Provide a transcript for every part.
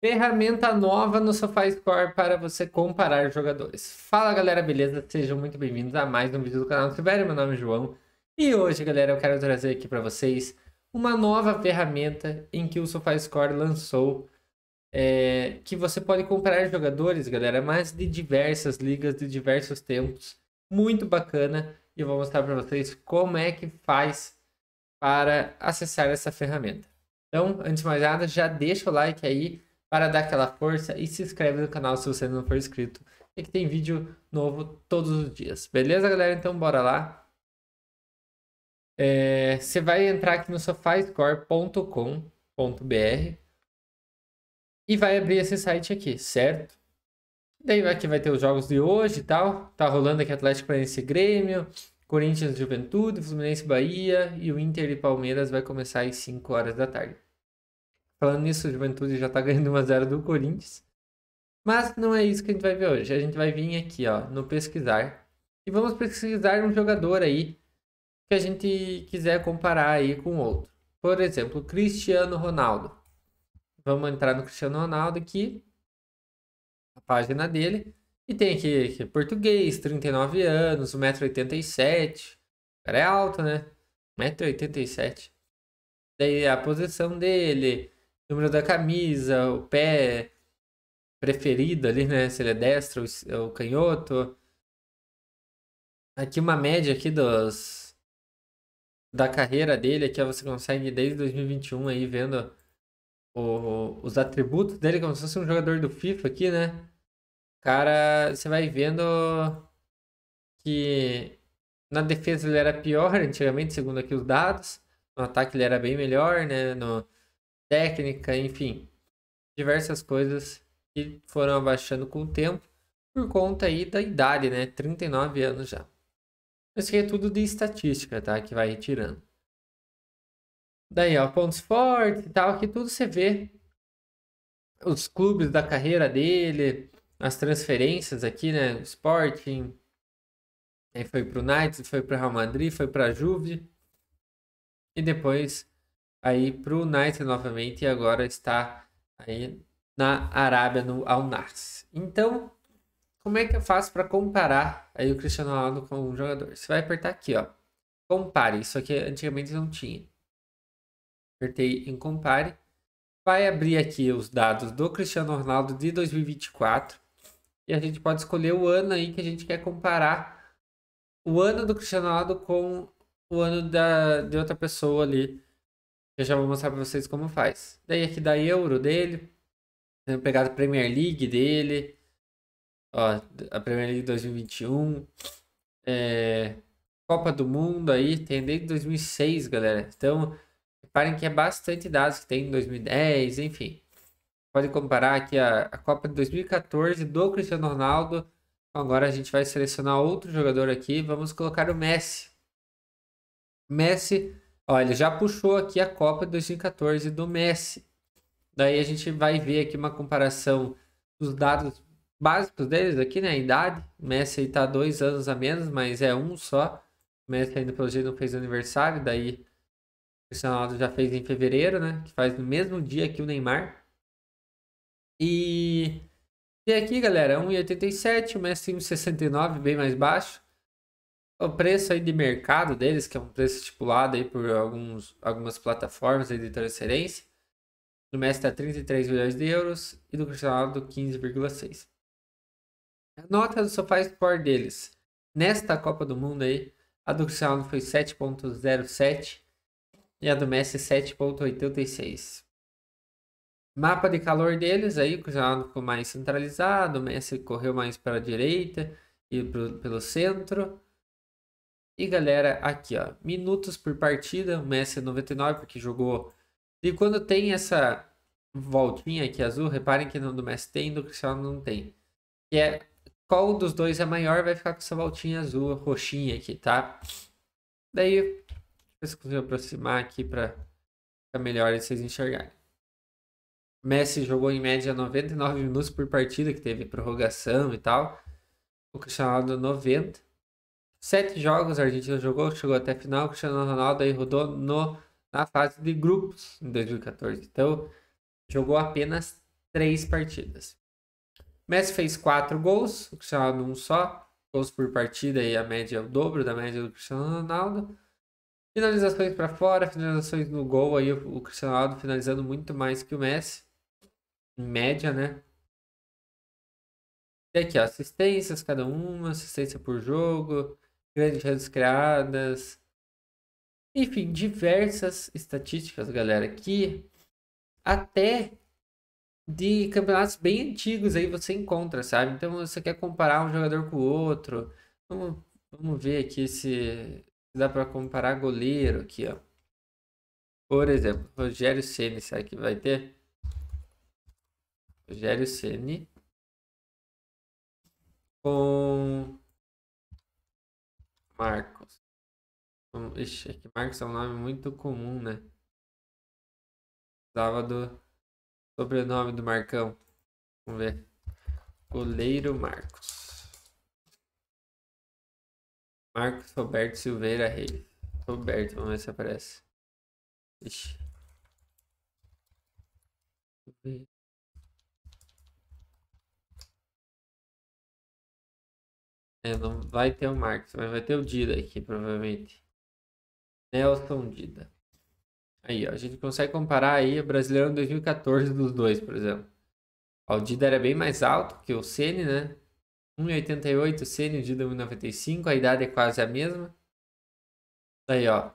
Ferramenta nova no SofaScore para você comparar jogadores. Fala galera, beleza? Sejam muito bem-vindos a mais um vídeo do canal Tiver. Meu nome é João e hoje, galera, eu quero trazer aqui para vocês uma nova ferramenta em que o SofaScore lançou, é, que você pode comparar jogadores, galera, mas de diversas ligas, de diversos tempos. Muito bacana e eu vou mostrar para vocês como é que faz para acessar essa ferramenta. Então, antes de mais nada, já deixa o like aí para dar aquela força e se inscreve no canal se você não for inscrito. E que tem vídeo novo todos os dias. Beleza, galera? Então bora lá. É, você vai entrar aqui no sofascore.com.br e vai abrir esse site aqui, certo? Daí aqui vai ter os jogos de hoje e tal. Tá rolando aqui Atlético Paranaense Grêmio, Corinthians Juventude, Fluminense Bahia e o Inter e Palmeiras vai começar às 5 horas da tarde. Falando nisso, o Juventude já tá ganhando 1x0 do Corinthians. Mas não é isso que a gente vai ver hoje. A gente vai vir aqui, ó, no pesquisar. E vamos pesquisar um jogador aí que a gente quiser comparar aí com outro. Por exemplo, Cristiano Ronaldo. Vamos entrar no Cristiano Ronaldo aqui. A página dele. E tem aqui, aqui português, 39 anos, 1,87m. O cara é alto, né? 1,87m. Daí a posição dele, número da camisa, o pé preferido ali, né? Se ele é destro ou canhoto. Aqui uma média aqui dos da carreira dele, aqui você consegue desde 2021 aí vendo o, os atributos dele como se fosse um jogador do FIFA aqui, né? Cara, você vai vendo que na defesa ele era pior antigamente, segundo aqui os dados. No ataque ele era bem melhor, né? No, técnica, enfim, diversas coisas que foram abaixando com o tempo por conta aí da idade, né? 39 anos já. Isso aqui é tudo de estatística, tá? Que vai retirando. Daí, ó, pontos fortes e tal, aqui tudo você vê os clubes da carreira dele, as transferências aqui, né? Sporting, aí foi pro United, foi pro Real Madrid, foi pra Juve e depois aí para o United novamente e agora está aí na Arábia no Al Nassr. Então, como é que eu faço para comparar aí o Cristiano Ronaldo com um jogador? Você vai apertar aqui, ó. Compare. Isso aqui antigamente não tinha. Apertei em compare. Vai abrir aqui os dados do Cristiano Ronaldo de 2024 e a gente pode escolher o ano aí que a gente quer comparar o ano do Cristiano Ronaldo com o ano da, de outra pessoa ali eu já vou mostrar para vocês como faz. Daí aqui da Euro dele. Vamos pegado a Premier League dele. Ó, a Premier League 2021. É, Copa do Mundo aí, tem desde 2006, galera. Então, reparem que é bastante dados que tem em 2010, enfim. Pode comparar aqui a, a Copa de 2014 do Cristiano Ronaldo. Então, agora a gente vai selecionar outro jogador aqui. Vamos colocar o Messi. Messi Olha, já puxou aqui a Copa 2014 do Messi. Daí a gente vai ver aqui uma comparação dos dados básicos deles aqui, né? A idade. Messi aí tá dois anos a menos, mas é um só. Messi ainda pelo jeito não fez aniversário, daí o Cristiano Ronaldo já fez em fevereiro, né? Que faz no mesmo dia que o Neymar. E, e aqui, galera, 1,87, o Messi 1,69, bem mais baixo o preço aí de mercado deles, que é um preço estipulado aí por alguns, algumas plataformas de transferência, do Messi está 33 milhões de euros e do Cristiano Ronaldo 15,6. A nota do Sofá deles, nesta Copa do Mundo aí, a do Cristiano Ronaldo foi 7.07 e a do Messi 7.86. Mapa de calor deles aí, o Cristiano Ronaldo ficou mais centralizado, o Messi correu mais para a direita e pro, pelo centro. E galera, aqui ó, minutos por partida, o Messi é 99 porque jogou. E quando tem essa voltinha aqui azul, reparem que não do Messi tem, do Cristiano não tem. Que é qual dos dois é maior, vai ficar com essa voltinha azul, roxinha aqui, tá? Daí, deixa eu aproximar aqui para ficar melhor e vocês enxergarem. Messi jogou em média 99 minutos por partida, que teve prorrogação e tal. O Cristiano Ronaldo 90. Sete jogos a Argentina jogou, chegou até a final. Cristiano Ronaldo aí rodou no, na fase de grupos em 2014. Então, jogou apenas três partidas. Messi fez quatro gols, o Cristiano Ronaldo um só. Gols por partida e a média é o dobro da média do Cristiano Ronaldo. Finalizações para fora, finalizações no gol. Aí o Cristiano Ronaldo finalizando muito mais que o Messi. Em média, né? E aqui, ó, assistências cada uma, assistência por jogo, granjas criadas. Enfim, diversas estatísticas, galera, que até de campeonatos bem antigos aí você encontra, sabe? Então você quer comparar um jogador com o outro. Vamos, vamos ver aqui se dá para comparar goleiro aqui, ó. Por exemplo, Rogério Ceni, será que vai ter? Rogério Ceni com Marcos. Ixi, é que Marcos é um nome muito comum, né? Precisava do sobrenome do Marcão. Vamos ver. Goleiro Marcos. Marcos Roberto Silveira Reis. Roberto, vamos ver se aparece. Ixi. É, não vai ter o Marcos, mas vai ter o Dida aqui, provavelmente. Nelson Dida. Aí, ó, a gente consegue comparar aí o Brasileirão 2014 dos dois, por exemplo. Ó, o Dida era bem mais alto que o Ceni, né? 1,88 o Ceni, o Dida 1,95, a idade é quase a mesma. Aí, ó.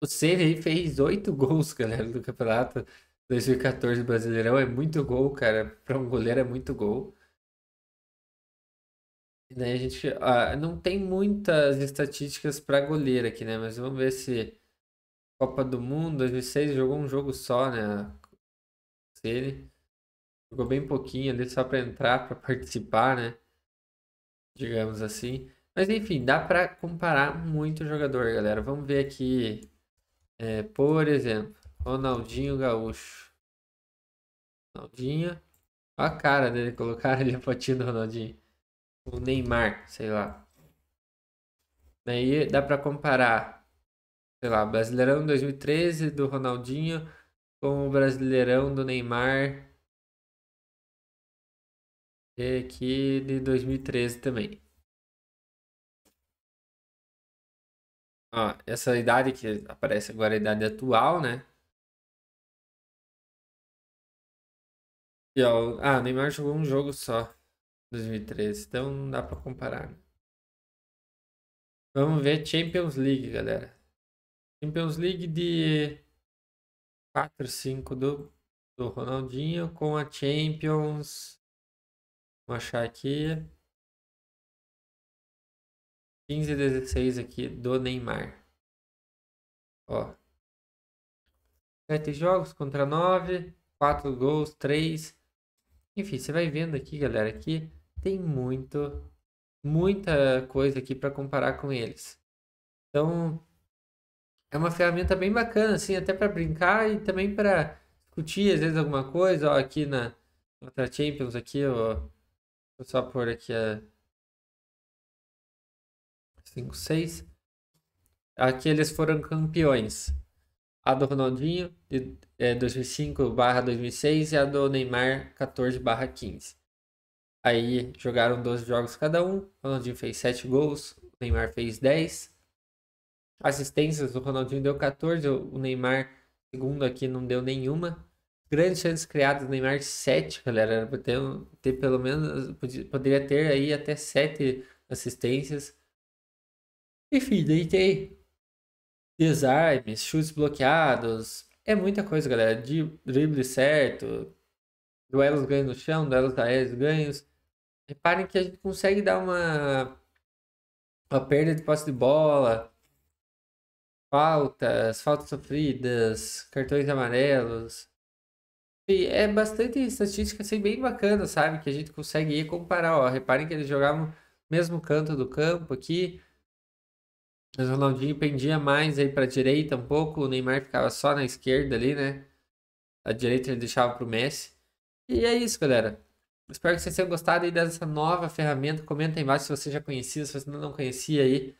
O Ceni aí fez 8 gols, galera, do campeonato 2014 Brasileirão. É muito gol, cara. Para um goleiro é muito gol né a gente. Ah, não tem muitas estatísticas para goleiro aqui, né? Mas vamos ver se. Copa do Mundo 2006 jogou um jogo só, né? Ele jogou bem pouquinho ali só para entrar, para participar, né? Digamos assim. Mas enfim, dá para comparar muito jogador, galera. Vamos ver aqui, é, por exemplo, Ronaldinho Gaúcho. Ronaldinho. Olha a cara dele, colocaram ali a fotinha do Ronaldinho o Neymar, sei lá. Daí dá para comparar, sei lá, Brasileirão 2013 do Ronaldinho com o Brasileirão do Neymar e aqui de 2013 também. Ó, essa idade que aparece agora, a idade atual, né? E, ó, ah, o Neymar jogou um jogo só. 2013, então não dá pra comparar. Vamos ver Champions League, galera. Champions League de 4, 5 do, do Ronaldinho com a Champions. Vamos achar aqui. 15 e 16 aqui do Neymar. Ó. 7 jogos contra 9. 4 gols, 3. Enfim, você vai vendo aqui, galera, que tem muito, muita coisa aqui para comparar com eles. Então, é uma ferramenta bem bacana, assim, até para brincar e também para discutir, às vezes, alguma coisa. Ó, aqui na outra Champions, aqui, ó, vou só pôr aqui a 5, 6. Aqui eles foram campeões. A do Ronaldinho, de é, 2005 barra 2006 e a do Neymar 14 barra 15. Aí jogaram 12 jogos cada um. Ronaldinho fez 7 gols, o Neymar fez 10. Assistências, o Ronaldinho deu 14, o Neymar, segundo aqui, não deu nenhuma. Grandes chances criadas, o Neymar 7, galera. Era ter, ter pelo menos, poderia ter aí até 7 assistências. Enfim, daí tem desarmes, chutes bloqueados. É muita coisa, galera. De drible certo, duelos ganhos no chão, duelos aéreos ganhos, Reparem que a gente consegue dar uma, uma perda de posse de bola, faltas, faltas sofridas, cartões amarelos. E é bastante estatística assim, bem bacana, sabe? Que a gente consegue ir comparar. Ó. Reparem que eles jogavam no mesmo canto do campo aqui. Mas o Ronaldinho pendia mais aí para direita um pouco, o Neymar ficava só na esquerda ali, né? A direita ele deixava para o Messi. E é isso, galera. Espero que vocês tenham gostado aí dessa nova ferramenta. Comenta aí embaixo se você já conhecia, se você não conhecia aí.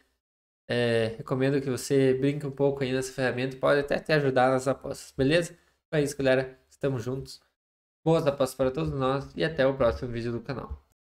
É, recomendo que você brinque um pouco aí nessa ferramenta. Pode até te ajudar nas apostas, beleza? Então é isso, galera. Estamos juntos. Boas apostas para todos nós e até o próximo vídeo do canal.